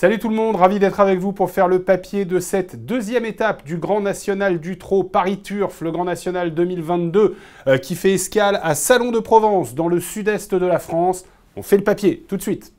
Salut tout le monde, ravi d'être avec vous pour faire le papier de cette deuxième étape du Grand National du Trot Paris Turf, le Grand National 2022 euh, qui fait escale à Salon de Provence dans le sud-est de la France. On fait le papier tout de suite.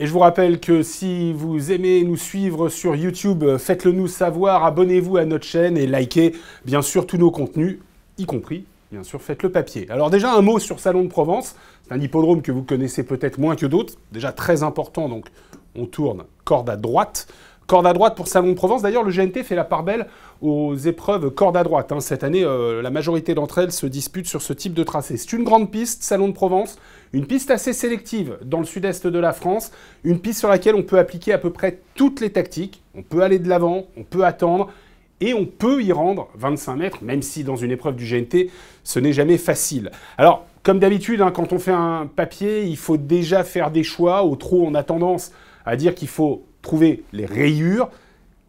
Et je vous rappelle que si vous aimez nous suivre sur YouTube, faites-le nous savoir, abonnez-vous à notre chaîne et likez bien sûr tous nos contenus, y compris bien sûr faites le papier. Alors déjà un mot sur Salon de Provence, c'est un hippodrome que vous connaissez peut-être moins que d'autres, déjà très important donc on tourne corde à droite. Corde à droite pour Salon de Provence. D'ailleurs, le GNT fait la part belle aux épreuves corde à droite. Hein. Cette année, euh, la majorité d'entre elles se disputent sur ce type de tracé. C'est une grande piste, Salon de Provence, une piste assez sélective dans le sud-est de la France, une piste sur laquelle on peut appliquer à peu près toutes les tactiques. On peut aller de l'avant, on peut attendre, et on peut y rendre 25 mètres, même si dans une épreuve du GNT, ce n'est jamais facile. Alors, comme d'habitude, hein, quand on fait un papier, il faut déjà faire des choix. Au trop, on a tendance à dire qu'il faut trouver les rayures.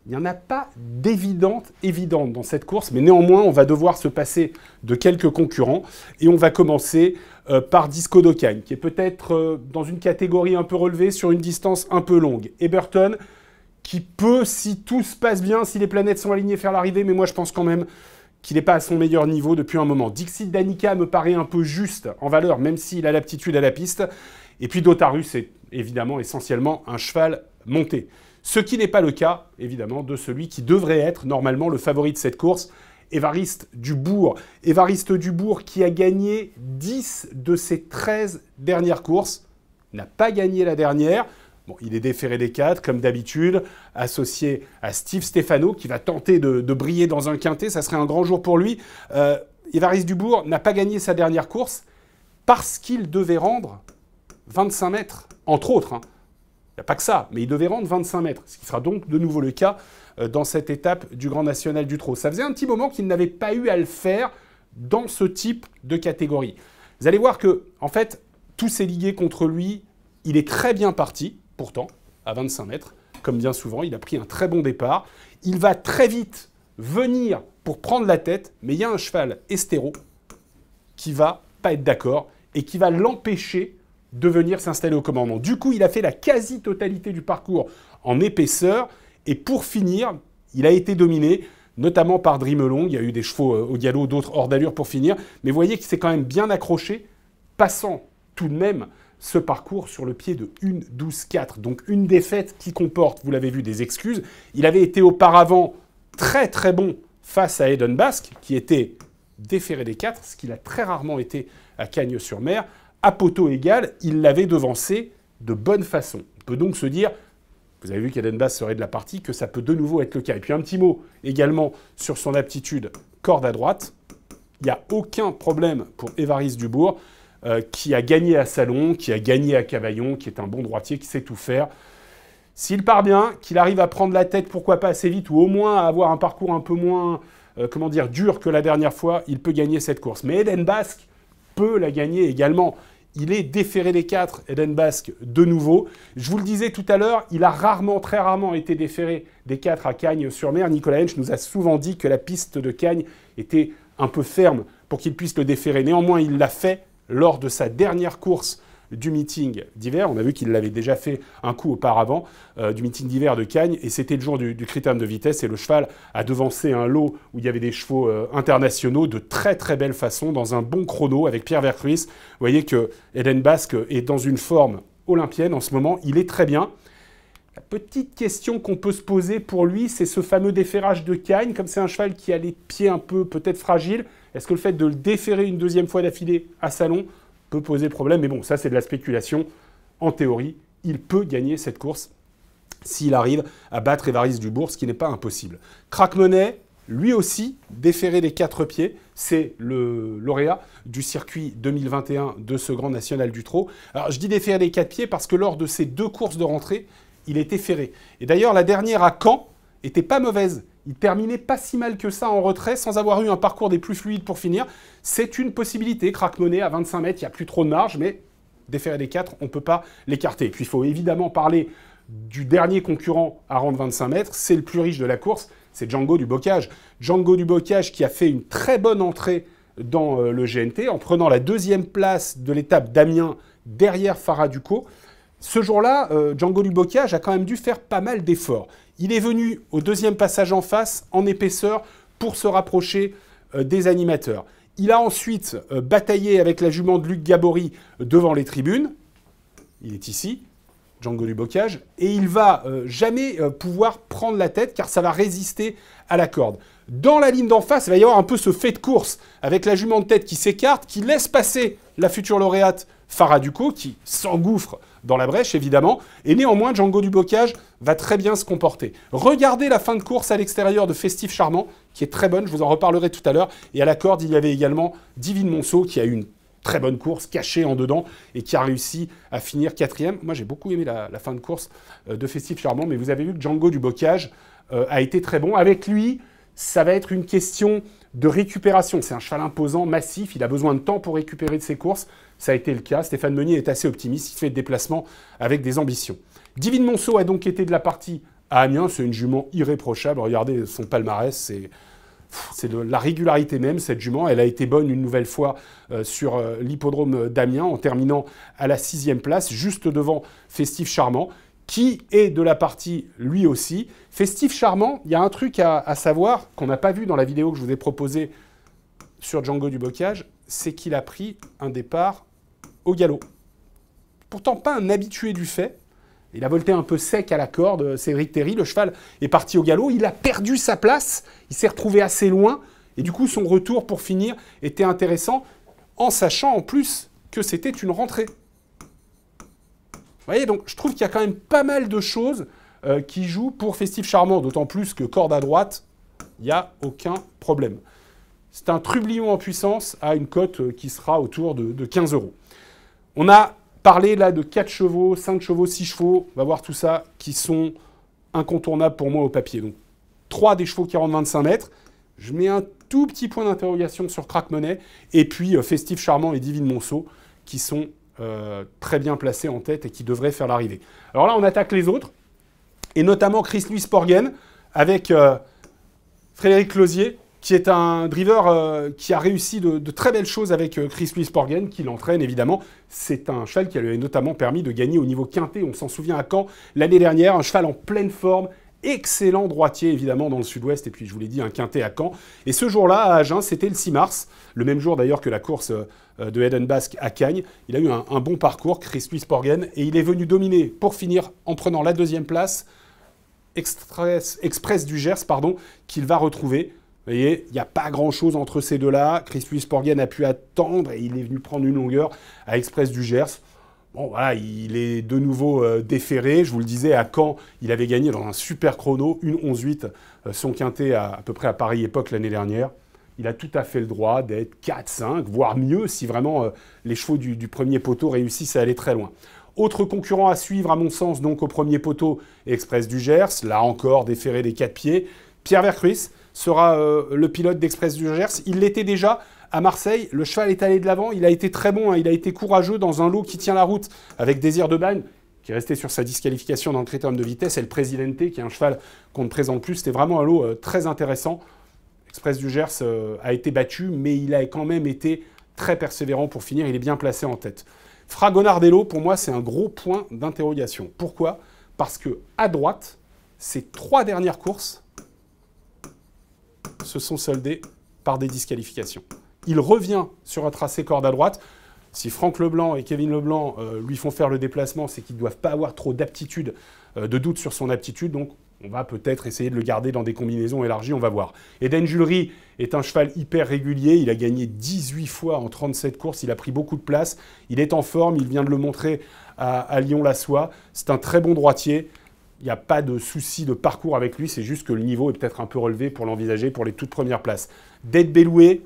Il n'y en a pas d'évidente évidente dans cette course, mais néanmoins, on va devoir se passer de quelques concurrents et on va commencer euh, par Disco Dokkan, qui est peut-être euh, dans une catégorie un peu relevée sur une distance un peu longue. Eberton, qui peut, si tout se passe bien, si les planètes sont alignées, faire l'arrivée, mais moi je pense quand même qu'il n'est pas à son meilleur niveau depuis un moment. Dixit Danica me paraît un peu juste en valeur, même s'il a l'aptitude à la piste. Et puis Dotarus est évidemment essentiellement un cheval monter. Ce qui n'est pas le cas, évidemment, de celui qui devrait être normalement le favori de cette course, Évariste Dubourg. Évariste Dubourg qui a gagné 10 de ses 13 dernières courses, n'a pas gagné la dernière. Bon, il est déféré des quatre, comme d'habitude, associé à Steve Stefano, qui va tenter de, briller dans un quintet. Ça serait un grand jour pour lui. Euh, Évariste Dubourg n'a pas gagné sa dernière course parce qu'il devait rendre 25 mètres, entre autres. Hein a pas que ça, mais il devait rendre 25 mètres, ce qui sera donc de nouveau le cas euh, dans cette étape du Grand National du Trot. Ça faisait un petit moment qu'il n'avait pas eu à le faire dans ce type de catégorie. Vous allez voir que, en fait, tout s'est ligué contre lui. Il est très bien parti, pourtant, à 25 mètres, comme bien souvent. Il a pris un très bon départ. Il va très vite venir pour prendre la tête, mais il y a un cheval estéro qui va pas être d'accord et qui va l'empêcher de venir s'installer au commandement. Du coup, il a fait la quasi-totalité du parcours en épaisseur. Et pour finir, il a été dominé notamment par Drimelong. Il y a eu des chevaux euh, au galop, d'autres hors d'allure pour finir. Mais vous voyez qu'il s'est quand même bien accroché, passant tout de même ce parcours sur le pied de 1-12-4. Donc une défaite qui comporte, vous l'avez vu, des excuses. Il avait été auparavant très très bon face à Eden Basque, qui était déféré des 4, ce qu'il a très rarement été à Cagnes-sur-Mer à poteau égal, il l'avait devancé de bonne façon. On peut donc se dire, vous avez vu qu'Edenbass serait de la partie, que ça peut de nouveau être le cas. Et puis un petit mot également sur son aptitude corde à droite. Il n'y a aucun problème pour Évariste Dubourg, euh, qui a gagné à Salon, qui a gagné à Cavaillon, qui est un bon droitier, qui sait tout faire. S'il part bien, qu'il arrive à prendre la tête, pourquoi pas assez vite, ou au moins à avoir un parcours un peu moins, euh, comment dire, dur que la dernière fois, il peut gagner cette course. Mais Eden Basque, peut la gagner également. Il est déféré des quatre, Eden Basque, de nouveau. Je vous le disais tout à l'heure, il a rarement, très rarement été déféré des quatre à Cagnes-sur-Mer. Nicolas Hensch nous a souvent dit que la piste de Cagnes était un peu ferme pour qu'il puisse le déférer. Néanmoins, il l'a fait lors de sa dernière course du meeting d'hiver. On a vu qu'il l'avait déjà fait un coup auparavant, euh, du meeting d'hiver de Cagnes, et c'était le jour du, critère de vitesse, et le cheval a devancé un lot où il y avait des chevaux euh, internationaux de très très belle façon, dans un bon chrono avec Pierre Vercruis. Vous voyez que Hélène Basque est dans une forme olympienne en ce moment, il est très bien. La petite question qu'on peut se poser pour lui, c'est ce fameux déferrage de Cagnes, comme c'est un cheval qui a les pieds un peu peut-être fragiles, est-ce que le fait de le déferrer une deuxième fois d'affilée à Salon peut poser problème. Mais bon, ça c'est de la spéculation. En théorie, il peut gagner cette course s'il arrive à battre Evaris Dubourg, ce qui n'est pas impossible. crac lui aussi, déféré des quatre pieds, c'est le lauréat du circuit 2021 de ce Grand National du Trot. Alors je dis déféré des quatre pieds parce que lors de ces deux courses de rentrée, il était ferré. Et d'ailleurs, la dernière à Caen était pas mauvaise. Il terminait pas si mal que ça en retrait, sans avoir eu un parcours des plus fluides pour finir. C'est une possibilité. Crac à 25 mètres, il n'y a plus trop de marge, mais déféré des 4, on ne peut pas l'écarter. puis il faut évidemment parler du dernier concurrent à rendre 25 mètres, c'est le plus riche de la course, c'est Django du Bocage. Django du Bocage qui a fait une très bonne entrée dans euh, le GNT en prenant la deuxième place de l'étape d'Amiens derrière Farah Duco. Ce jour-là, euh, Django a quand même dû faire pas mal d'efforts. Il est venu au deuxième passage en face, en épaisseur, pour se rapprocher euh, des animateurs. Il a ensuite euh, bataillé avec la jument de Luc Gabori devant les tribunes. Il est ici, Django Lubocage, et il va jamais pouvoir prendre la tête car ça va résister à la corde. Dans la ligne d'en face, il va y avoir un peu ce fait de course avec la jument de tête qui s'écarte, qui laisse passer la future lauréate Farah qui s'engouffre dans la brèche, évidemment. Et néanmoins, Django du Bocage va très bien se comporter. Regardez la fin de course à l'extérieur de Festif Charmant, qui est très bonne, je vous en reparlerai tout à l'heure. Et à la corde, il y avait également Divine Monceau, qui a eu une très bonne course, cachée en dedans, et qui a réussi à finir quatrième. Moi, j'ai beaucoup aimé la, fin de course euh, de Festif Charmant, mais vous avez vu que Django du Bocage euh, a été très bon. Avec lui, ça va être une question de récupération. C'est un cheval imposant, massif, il a besoin de temps pour récupérer de ses courses. Ça a été le cas. Stéphane Meunier est assez optimiste, il fait des déplacements avec des ambitions. Divine Monceau a donc été de la partie à Amiens, c'est une jument irréprochable. Regardez son palmarès, c'est. C'est la régularité même, cette jument. Elle a été bonne une nouvelle fois euh, sur euh, l'hippodrome d'Amiens en terminant à la sixième place, juste devant Festif Charmant qui est de la partie lui aussi. Festif charmant, il y a un truc à, savoir qu'on n'a pas vu dans la vidéo que je vous ai proposée sur Django du Bocage, c'est qu'il a pris un départ au galop. Pourtant pas un habitué du fait. Il a volté un peu sec à la corde, Cédric Terry, le cheval est parti au galop, il a perdu sa place, il s'est retrouvé assez loin, et du coup son retour pour finir était intéressant, en sachant en plus que c'était une rentrée voyez, donc je trouve qu'il y a quand même pas mal de choses euh, qui jouent pour Festif Charmant, d'autant plus que corde à droite, il n'y a aucun problème. C'est un trublion en puissance à une cote euh, qui sera autour de, 15 euros. On a parlé là de 4 chevaux, 5 chevaux, 6 chevaux, on va voir tout ça, qui sont incontournables pour moi au papier. Donc 3 des chevaux 40 25 mètres. Je mets un tout petit point d'interrogation sur Crack Money et puis euh, Festif Charmant et Divine Monceau qui sont euh, très bien placé en tête et qui devrait faire l'arrivée. Alors là, on attaque les autres, et notamment Chris Louis Porgen avec euh, Frédéric Closier, qui est un driver euh, qui a réussi de, très belles choses avec Chris Louis Porgen qui l'entraîne évidemment. C'est un cheval qui lui a notamment permis de gagner au niveau quintet. On s'en souvient à Caen l'année dernière, un cheval en pleine forme, excellent droitier évidemment dans le sud-ouest, et puis je vous l'ai dit, un quintet à Caen. Et ce jour-là, à Agen, c'était le 6 mars, le même jour d'ailleurs que la course euh, de Eden Basque à Cagnes. Il a eu un, bon parcours, Chris Louis et il est venu dominer pour finir en prenant la deuxième place, Express, du Gers, pardon, qu'il va retrouver. Vous voyez, il n'y a pas grand-chose entre ces deux-là. Chris Louis a pu attendre et il est venu prendre une longueur à Express du Gers. Bon, voilà, il est de nouveau déferré. Euh, déféré. Je vous le disais, à Caen, il avait gagné dans un super chrono, une 11-8, euh, son quintet à, peu près à Paris époque l'année dernière. Il a tout à fait le droit d'être 4-5, voire mieux, si vraiment euh, les chevaux du, premier poteau réussissent à aller très loin. Autre concurrent à suivre, à mon sens, donc au premier poteau, Express du Gers, là encore déféré des quatre pieds. Pierre Vercruis sera le pilote d'Express du Gers. Il l'était déjà à Marseille. Le cheval est allé de l'avant, il a été très bon, hein. il a été courageux dans un lot qui tient la route avec Désir de Bagne qui est resté sur sa disqualification dans le critérium de vitesse, et le Presidente, qui est un cheval qu'on ne présente plus. C'était vraiment un lot euh, très intéressant. Express du Gers euh, a été battu, mais il a quand même été très persévérant pour finir. Il est bien placé en tête. Fragonardello, pour moi, c'est un gros point d'interrogation. Pourquoi Parce que à droite, ces trois dernières courses se sont soldées par des disqualifications il revient sur un tracé corde à droite. Si Franck Leblanc et Kevin Leblanc euh, lui font faire le déplacement, c'est qu'ils ne doivent pas avoir trop d'aptitude, euh, de doute sur son aptitude. Donc, on va peut-être essayer de le garder dans des combinaisons élargies, on va voir. Eden Jullery est un cheval hyper régulier. Il a gagné 18 fois en 37 courses. Il a pris beaucoup de place. Il est en forme. Il vient de le montrer à, Lyon-la-Soie. C'est un très bon droitier. Il n'y a pas de souci de parcours avec lui. C'est juste que le niveau est peut-être un peu relevé pour l'envisager pour les toutes premières places. Dead Belloué,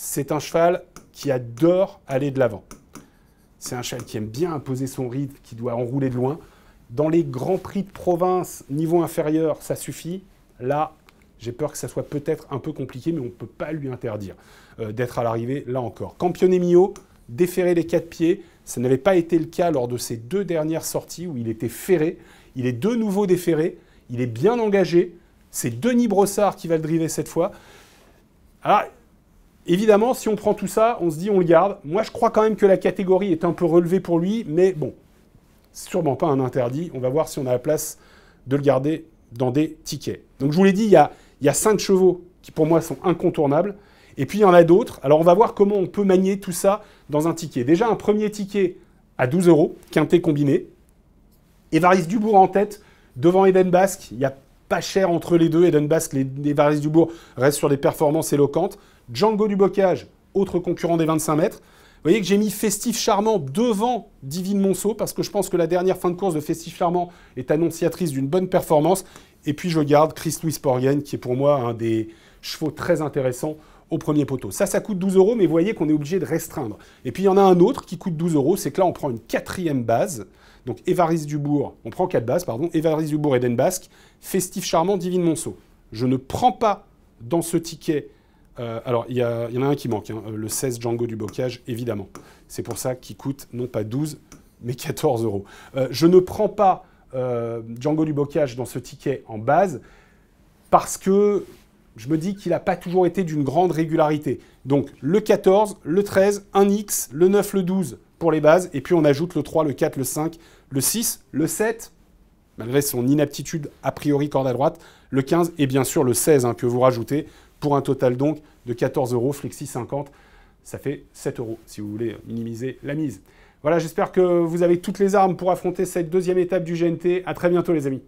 c'est un cheval qui adore aller de l'avant. C'est un cheval qui aime bien imposer son rythme, qui doit enrouler de loin. Dans les grands prix de province, niveau inférieur, ça suffit. Là, j'ai peur que ça soit peut-être un peu compliqué, mais on ne peut pas lui interdire euh, d'être à l'arrivée, là encore. Campione Mio, déféré les quatre pieds, ça n'avait pas été le cas lors de ses deux dernières sorties où il était ferré. Il est de nouveau déferré, il est bien engagé. C'est Denis Brossard qui va le driver cette fois. Alors, ah, Évidemment, si on prend tout ça, on se dit on le garde. Moi, je crois quand même que la catégorie est un peu relevée pour lui, mais bon, sûrement pas un interdit. On va voir si on a la place de le garder dans des tickets. Donc, je vous l'ai dit, il y a, il cinq chevaux qui, pour moi, sont incontournables. Et puis, il y en a d'autres. Alors, on va voir comment on peut manier tout ça dans un ticket. Déjà, un premier ticket à 12 euros, quintet combiné. Évariste Dubourg en tête, devant Eden Basque. Il n'y a pas cher entre les deux. Eden Basque, les, Évariste Dubourg restent sur des performances éloquentes. Django du Bocage, autre concurrent des 25 mètres. Vous voyez que j'ai mis Festif Charmant devant Divine Monceau parce que je pense que la dernière fin de course de Festif Charmant est annonciatrice d'une bonne performance. Et puis je garde Chris Louis Porgen qui est pour moi un des chevaux très intéressants au premier poteau. Ça, ça coûte 12 euros, mais vous voyez qu'on est obligé de restreindre. Et puis il y en a un autre qui coûte 12 euros, c'est que là on prend une quatrième base. Donc Évariste Dubourg, on prend quatre bases, pardon, Évariste Dubourg, Eden Basque, Festif Charmant, Divine Monceau. Je ne prends pas dans ce ticket euh, alors, il y, en a un qui manque, hein. euh, le 16 Django du bocage, évidemment. C'est pour ça qu'il coûte non pas 12, mais 14 euros. Euh, je ne prends pas Django du bocage dans ce ticket en base parce que je me dis qu'il n'a pas toujours été d'une grande régularité. Donc, le 14, le 13, un X, le 9, le 12 pour les bases, et puis on ajoute le 3, le 4, le 5, le 6, le 7, malgré son inaptitude a priori corde à droite, le 15, et bien sûr le 16 hein, que vous rajoutez pour un total donc de 14 euros, Flexi 50, ça fait 7 euros si vous voulez minimiser la mise. Voilà, j'espère que vous avez toutes les armes pour affronter cette deuxième étape du GNT. À très bientôt les amis.